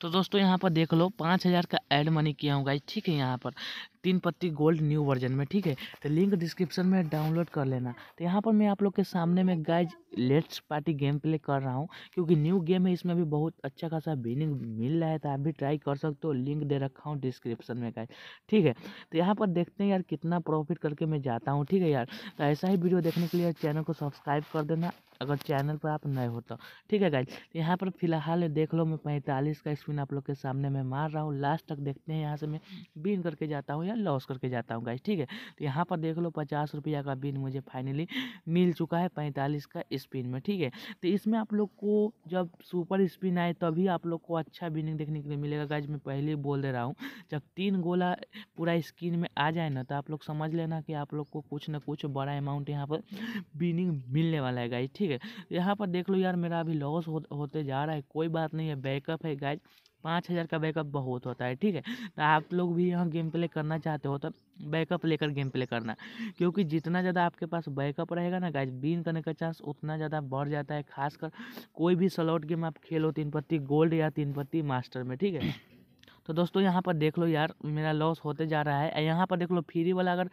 तो दोस्तों यहाँ पर देख लो पाँच हज़ार का एड मनी किया हूँ गाइज ठीक है यहाँ पर तीन पत्ती गोल्ड न्यू वर्जन में ठीक है तो लिंक डिस्क्रिप्शन में डाउनलोड कर लेना तो यहाँ पर मैं आप लोग के सामने में guys let's party game play कर रहा हूँ क्योंकि न्यू गेम है इसमें भी बहुत अच्छा खासा विनिंग मिल रहा है तो आप भी ट्राई कर सकते हो लिंक दे रखा हूँ डिस्क्रिप्शन में गाइज ठीक है तो यहाँ पर देखते हैं यार कितना प्रॉफिट करके मैं जाता हूँ ठीक है यार तो ऐसा ही वीडियो देखने के लिए चैनल को सब्सक्राइब कर देना अगर चैनल पर आप नए हो तो ठीक है गाइज तो यहाँ पर फिलहाल देख लो मैं पैंतालीस का स्क्रीन आप लोग के सामने मैं मार रहा हूँ लास्ट तक देखते हैं यहाँ से मैं बिन करके जाता हूँ यार लॉस करके जाता हूँ गाइस ठीक है तो यहाँ पर देख लो पचास रुपया का बिन मुझे फाइनली मिल चुका है पैंतालीस का स्पिन में ठीक है तो इसमें आप लोग को जब सुपर स्पिन आए तभी आप लोग को अच्छा बिनिंग देखने के लिए मिलेगा गाइज मैं पहले ही बोल दे रहा हूँ जब तीन गोला पूरा स्क्रीन में आ जाए ना तो आप लोग समझ लेना कि आप लोग को कुछ ना कुछ बड़ा अमाउंट यहाँ पर बिनिंग मिलने वाला है गाइज ठीक है तो यहाँ पर देख लो यार मेरा अभी लॉस होते जा रहा है कोई बात नहीं है बैकअप है गाइज पाँच हज़ार का बैकअप बहुत होता है ठीक है तो आप लोग भी यहाँ गेम प्ले करना चाहते हो तो बैकअप लेकर गेम प्ले करना क्योंकि जितना ज़्यादा आपके पास बैकअप रहेगा ना गाइज बीन करने का चांस उतना ज़्यादा बढ़ जाता है खासकर कोई भी सलॉट गेम आप खेलो तीन पत्ती गोल्ड या तीन पत्ती मास्टर में ठीक है तो दोस्तों यहाँ पर देख लो यार मेरा लॉस होते जा रहा है यहाँ पर देख लो फ्री वाला अगर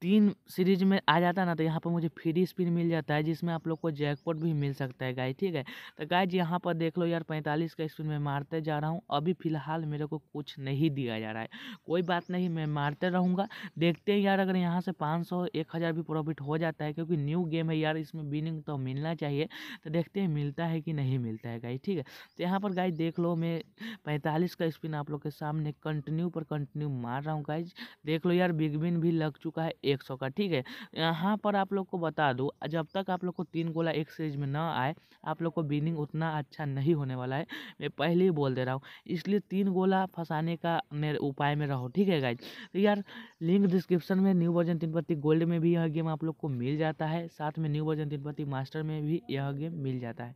तीन सीरीज में आ जाता ना तो यहाँ पर मुझे फ्री स्पिन मिल जाता है जिसमें आप लोग को जैकपॉट भी मिल सकता है गाय ठीक है तो गाय जी यहाँ पर देख लो यार पैंतालीस का स्पिन में मारते जा रहा हूँ अभी फिलहाल मेरे को कुछ नहीं दिया जा रहा है कोई बात नहीं मैं मारते रहूँगा देखते हैं यार अगर यहाँ से पाँच सौ एक हज़ार भी प्रॉफिट हो जाता है क्योंकि न्यू गेम है यार इसमें विनिंग तो मिलना चाहिए तो देखते हैं मिलता है कि नहीं मिलता है गाय ठीक है तो यहाँ पर गाय देख लो मैं पैंतालीस का स्पिन आप लोग के सामने कंटिन्यू पर कंटिन्यू मार रहा हूँ गाइज देख लो यार बिग बिन भी लग चुका है एक सौ का ठीक है यहाँ पर आप लोग को बता दूँ जब तक आप लोग को तीन गोला एक सीरीज में ना आए आप लोग को बिनिंग उतना अच्छा नहीं होने वाला है मैं पहले ही बोल दे रहा हूँ इसलिए तीन गोला फंसाने का मेरे उपाय में रहो ठीक है गाइज तो यार लिंक डिस्क्रिप्शन में new version Teen Patti gold में भी यह गेम आप लोग को मिल जाता है साथ में न्यू वर्जन तीन पत्ती मास्टर में भी यह गेम मिल जाता है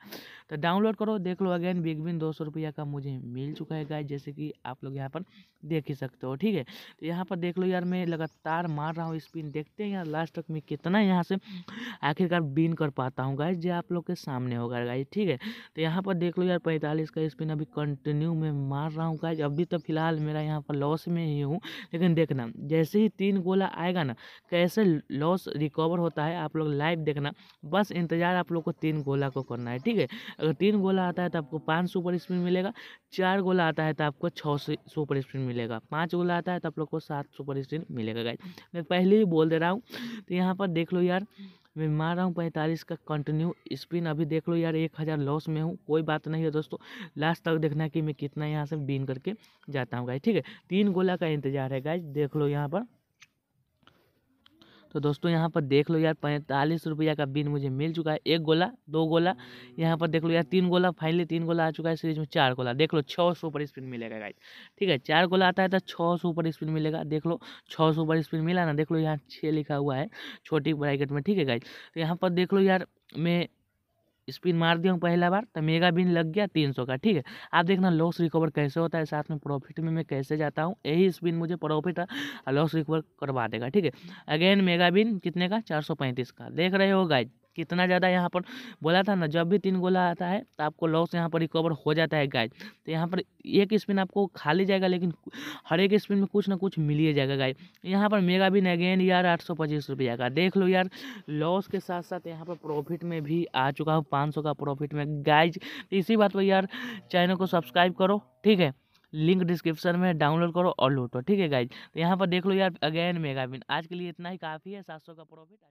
तो डाउनलोड करो देख लो अगेन बिग बिन दो सौ रुपया का मुझे मिल चुका है गाइज जैसे कि आप लोग यहाँ पर देख ही सकते हो ठीक है तो यहाँ पर देख लो यार मैं लगातार मार रहा हूँ स्पीड लेकिन देखते हैं यहाँ लास्ट तक मैं कितना यहाँ से आखिरकार बिन कर पाता हूँ गाइज जो आप लोग के सामने होगा गाइज ठीक है तो यहाँ पर देख लो यार पैंतालीस का स्पिन अभी कंटिन्यू में मार रहा हूँ गाइज अभी तो फिलहाल मेरा यहाँ पर लॉस में ही हूँ लेकिन देखना जैसे ही तीन गोला आएगा ना कैसे लॉस रिकवर होता है आप लोग लाइव देखना बस इंतजार आप लोग को तीन गोला को करना है ठीक है अगर तीन गोला आता है तो आपको पाँच सुपर स्पिन मिलेगा चार गोला आता है तो आपको छः सुपर स्पिन मिलेगा पाँच गोला आता है तो आप लोग को सात सुपर स्पिन मिलेगा गाइज मैं पहले ही बोल दे रहा हूँ तो यहाँ पर देख लो यार मैं मार रहा हूँ पैंतालीस का कंटिन्यू स्पिन अभी देख लो यार एक हज़ार लॉस में हूँ कोई बात नहीं है दोस्तों लास्ट तक देखना कि मैं कितना यहाँ से बीन करके जाता हूँ गाइज ठीक है तीन गोला का इंतजार है गाइज देख लो यहाँ पर तो दोस्तों यहाँ पर देख लो यार पैंतालीस रुपया का बिन मुझे मिल चुका है एक गोला दो गोला यहाँ पर देख लो यार तीन गोला फाइनली तीन गोला आ चुका है सीरीज में चार गोला देख लो छः सौ पर स्पिन मिलेगा गाइज ठीक है चार गोला आता है तो छः सौ पर स्पिन मिलेगा देख लो छः सौ पर स्पिन मिला ना देख लो यहाँ छः लिखा हुआ है छोटी ब्रैकेट में ठीक है गाइज तो यहाँ पर देख लो यार मैं स्पिन मार दिया हूँ पहला बार तो मेगा बिन लग गया तीन सौ का ठीक है आप देखना लॉस रिकवर कैसे होता है साथ में प्रॉफिट में मैं कैसे जाता हूँ यही स्पिन मुझे प्रॉफिट लॉस रिकवर करवा देगा ठीक है अगेन मेगा बिन कितने का चार सौ पैंतीस का देख रहे हो गाइज कितना ज़्यादा यहाँ पर बोला था ना जब भी तीन गोला आता है तो आपको लॉस यहाँ पर रिकवर हो जाता है गाय तो यहाँ पर एक स्पिन आपको खाली जाएगा लेकिन हर एक स्पिन में कुछ ना कुछ मिल ही जाएगा गाय यहाँ पर मेगा बिन अगेन यार आठ सौ पच्चीस रुपया का देख लो यार लॉस के साथ साथ यहाँ पर प्रॉफिट में भी आ चुका हूँ पाँच सौ का प्रॉफिट में गाइज तो इसी बात पर यार चैनल को सब्सक्राइब करो ठीक है लिंक डिस्क्रिप्शन में डाउनलोड करो और लूटो ठीक है गाइज तो यहाँ पर देख लो यार अगेन मेगाबिन आज के लिए इतना ही काफ़ी है सात सौ का प्रॉफिट